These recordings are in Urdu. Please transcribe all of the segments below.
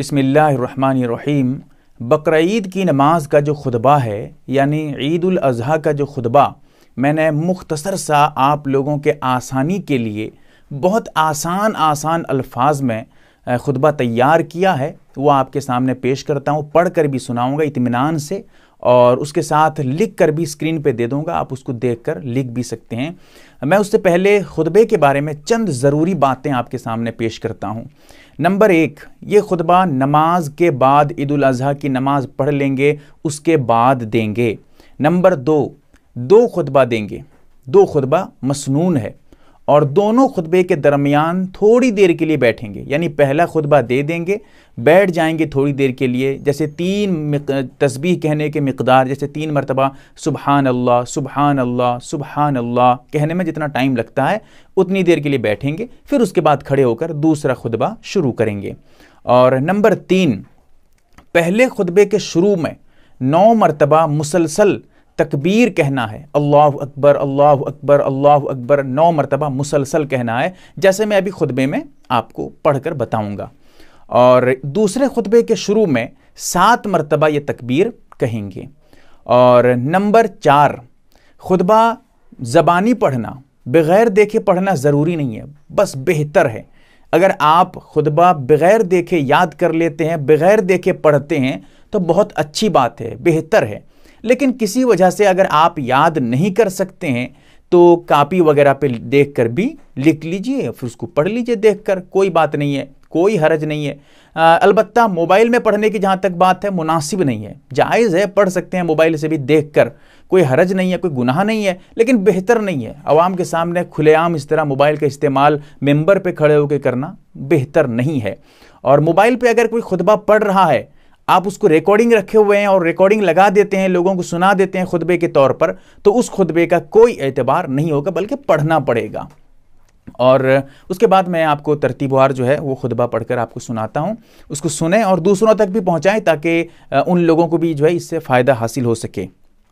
بسم اللہ الرحمن الرحیم بقرعید کی نماز کا جو خطبہ ہے یعنی عید الاضحیٰ کا جو خطبہ میں نے مختصر سا آپ لوگوں کے آسانی کے لیے بہت آسان آسان الفاظ میں خطبہ تیار کیا ہے وہ آپ کے سامنے پیش کرتا ہوں پڑھ کر بھی سناؤں گا اطمینان سے اور اس کے ساتھ لکھ کر بھی اسکرین پہ دے دوں گا آپ اس کو دیکھ کر لکھ بھی سکتے ہیں میں اس سے پہلے خطبے کے بارے میں چند ضروری باتیں آپ کے سامنے پیش کرتا ہوں نمبر ایک یہ خطبہ نماز کے بعد عید الاضحیٰ کی نماز پڑھ لیں گے اس کے بعد دیں گے نمبر دو دو خطبہ دیں گے دو خطبہ مسنون ہے اور دونوں خطبے کے درمیان تھوڑی دیر کے لیے بیٹھیں گے یعنی پہلا خطبہ دے دیں گے بیٹھ جائیں گے تھوڑی دیر کے لیے جیسے تین تسبیح کہنے کے مقدار جیسے تین مرتبہ سبحان اللہ سبحان اللہ سبحان اللہ کہنے میں جتنا ٹائم لگتا ہے اتنی دیر کے لیے بیٹھیں گے پھر اس کے بعد کھڑے ہو کر دوسرا خطبہ شروع کریں گے اور نمبر تین پہلے خطبے کے شروع میں نو مرتبہ مسلسل تکبیر کہنا ہے اللہ اکبر اللہ اکبر اللہ اکبر نو مرتبہ مسلسل کہنا ہے جیسے میں ابھی خطبے میں آپ کو پڑھ کر بتاؤں گا اور دوسرے خطبے کے شروع میں سات مرتبہ یہ تکبیر کہیں گے اور نمبر چار خطبہ زبانی پڑھنا بغیر دیکھے پڑھنا ضروری نہیں ہے بس بہتر ہے اگر آپ خطبہ بغیر دیکھے یاد کر لیتے ہیں بغیر دیکھے پڑھتے ہیں تو بہت اچھی بات ہے بہتر ہے لیکن کسی وجہ سے اگر آپ یاد نہیں کر سکتے ہیں تو کاپی وغیرہ پہ دیکھ کر بھی لکھ لیجئے پھر اس کو پڑھ لیجئے دیکھ کر کوئی بات نہیں ہے کوئی حرج نہیں ہے البتہ موبائل میں پڑھنے کی جہاں تک بات ہے مناسب نہیں ہے جائز ہے پڑھ سکتے ہیں موبائل سے بھی دیکھ کر کوئی حرج نہیں ہے کوئی گناہ نہیں ہے لیکن بہتر نہیں ہے عوام کے سامنے کھلے عام اس طرح موبائل کا استعمال ممبر پہ کھڑے ہو کے کرنا بہتر نہیں ہے اور موبائل پہ اگر کوئی خطبہ پڑھ رہا ہے آپ اس کو ریکارڈنگ رکھے ہوئے ہیں اور ریکارڈنگ لگا دیتے ہیں لوگوں کو سنا دیتے ہیں خطبے کے طور پر تو اس خطبے کا کوئی اعتبار نہیں ہوگا بلکہ پڑھنا پڑے گا اور اس کے بعد میں آپ کو ترتیب وار جو ہے وہ خطبہ پڑھ کر آپ کو سناتا ہوں اس کو سنیں اور دوسروں تک بھی پہنچائیں تاکہ ان لوگوں کو بھی جو ہے اس سے فائدہ حاصل ہو سکے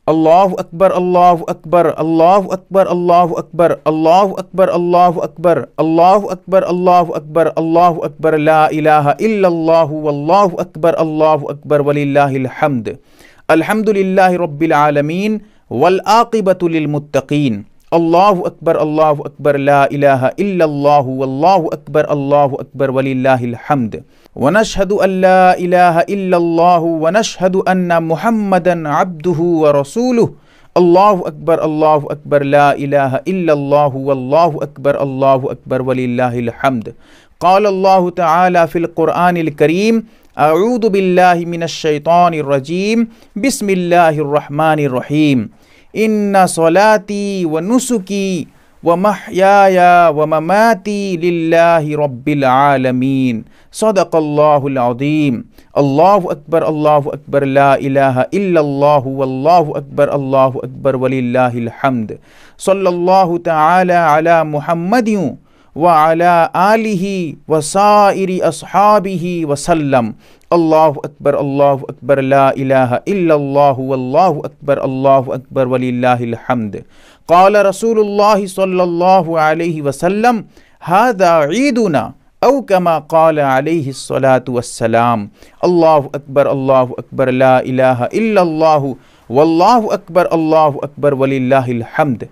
الله أكبر الله أكبر الله أكبر الله أكبر الله أكبر الله أكبر الله أكبر الله أكبر الله أكبر لا إله إلا الله والله أكبر الله أكبر ولله الحمد الحمد لله رب العالمين والآقبة للمتقين الله أكبر الله أكبر لا إله إلا الله والله أكبر الله أكبر ولله الحمد ونشهد أن لا إله إلا الله ونشهد أن محمدا عبده ورسوله الله أكبر الله أكبر لا إله إلا الله والله أكبر الله أكبر ولله الحمد قال الله تعالى في القرآن الكريم أعوذ بالله من الشيطان الرجيم بسم الله الرحمن الرحيم إن صلاتي ونسكي ومحياي ومماتي لله رب العالمين صدق الله العظيم الله أكبر الله أكبر لا إله إلا الله والله أكبر الله أكبر ولله الحمد صلى الله تعالى على محمد وعلى آله وسائر أصحابه وسلم الله أكبر الله أكبر لا إله إلا الله والله أكبر الله أكبر ولله الحمد قال رسول الله صلى الله عليه وسلم هذا عيدنا أو كما قال عليه الصلاة والسلام الله أكبر الله أكبر لا إله إلا الله والله أكبر الله أكبر ولله الحمد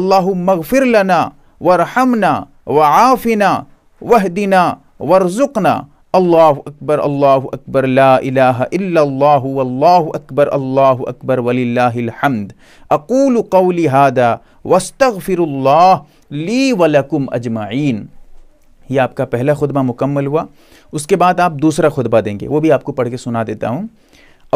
اللهم اغفر لنا وارحمنا وحدنا ورزقنا اللہ ورژنا اللہ اکبر اللہ اکبر اکبر اللہ اکبر وللہ الحمد اقول قولی هذا واستغفر اللہ لی اجمعین یہ آپ کا پہلا خطبہ مکمل ہوا اس کے بعد آپ دوسرا خطبہ دیں گے وہ بھی آپ کو پڑھ کے سنا دیتا ہوں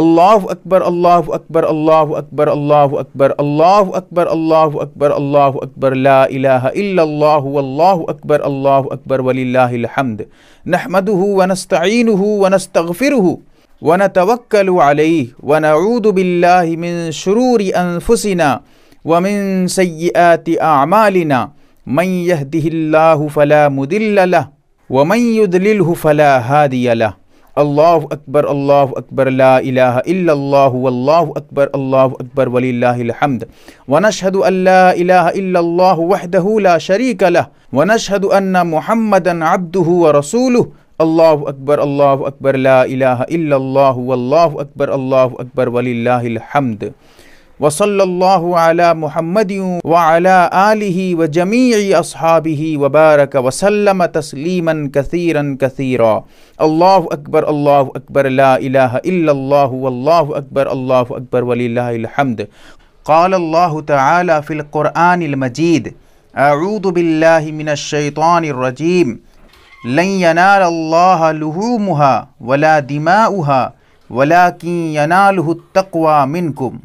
الله أكبر الله أكبر الله أكبر الله أكبر الله أكبر الله أكبر الله أكبر لا إله إلا الله والله أكبر الله أكبر ولله الحمد نحمده ونستعينه ونستغفره ونتوكل عليه ونعوذ بالله من شرور أنفسنا ومن سيئات أعمالنا من يهده الله فلا مضل له ومن يضلله فلا هادي له الله أكبر الله أكبر لا إله إلا الله والله أكبر الله أكبر ولله الحمد ونشهد أن لا إله إلا الله وحده لا شريك له ونشهد أن محمدا عبده ورسوله الله أكبر الله أكبر لا إله إلا الله والله أكبر الله أكبر ولله الحمد وصلى الله على محمد وعلى آله وجميع أصحابه وبارك وسلم تسليما كثيرا كثيرا الله أكبر الله أكبر لا إله إلا الله والله أكبر الله أكبر ولله الحمد قال الله تعالى في القرآن المجيد أعوذ بالله من الشيطان الرجيم لن ينال الله لهومها ولا دماؤها ولكن يناله التقوى منكم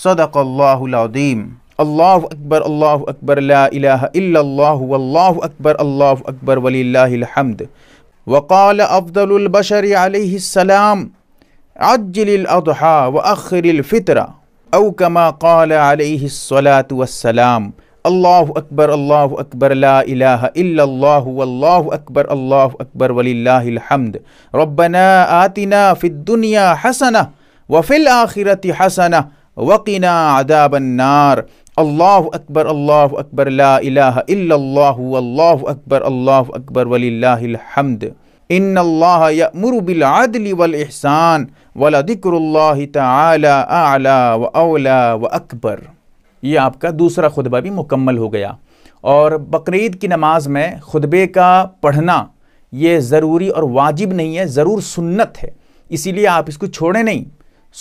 صدق الله العظيم الله أكبر الله أكبر لا إله إلا الله والله أكبر الله أكبر ولله الحمد وقال أفضل البشر عليه السلام عجل الأضحى وأخر الفطرة أو كما قال عليه الصلاة والسلام الله أكبر الله أكبر لا إله إلا الله والله أكبر الله أكبر ولله الحمد ربنا آتنا في الدنيا حسنة وفي الآخرة حسنة وقنا عذاب النار اللہ اکبر اللہ اکبر لا الہ الا اللہ اکبر اللہ اکبر وللہ الحمد ان اللہ یأمر بالعدل والإحسان ولذکر اللہ تعالی و اولا و اکبر یہ آپ کا دوسرا خطبہ بھی مکمل ہو گیا اور بقرعید کی نماز میں خطبے کا پڑھنا یہ ضروری اور واجب نہیں ہے ضرور سنت ہے اسی لیے آپ اس کو چھوڑیں نہیں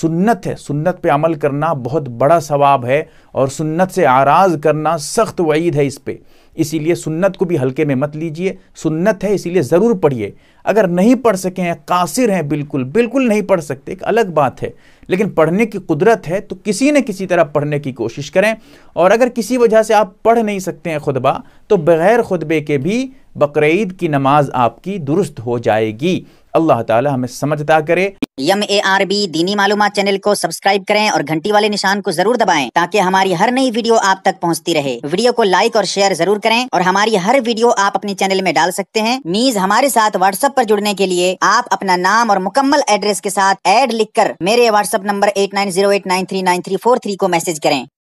سنت ہے سنت پہ عمل کرنا بہت بڑا ثواب ہے اور سنت سے آراز کرنا سخت وعید ہے اس پہ اسی لیے سنت کو بھی ہلکے میں مت لیجئے سنت ہے اسی لیے ضرور پڑھیے اگر نہیں پڑھ سکے ہیں قاصر ہیں بالکل بالکل نہیں پڑھ سکتے ایک الگ بات ہے لیکن پڑھنے کی قدرت ہے تو کسی نہ کسی طرح پڑھنے کی کوشش کریں اور اگر کسی وجہ سے آپ پڑھ نہیں سکتے ہیں خطبہ تو بغیر خطبے کے بھی بقرعید کی نماز آپ کی درست ہو جائے گی اللہ تعالی ہمیں کرے یم اے آر بی دینی معلومات چینل کو سبسکرائب کریں اور گھنٹی والے نشان کو ضرور دبائیں تاکہ ہماری ہر نئی ویڈیو آپ تک پہنچتی رہے ویڈیو کو لائک اور شیئر ضرور کریں اور ہماری ہر ویڈیو آپ اپنے چینل میں ڈال سکتے ہیں نیز ہمارے ساتھ واٹس ایپ پر جڑنے کے لیے آپ اپنا نام اور مکمل ایڈریس کے ساتھ ایڈ لکھ کر میرے واٹس اپ نمبر eight nine zero eight nine three nine three four three کو میسج کریں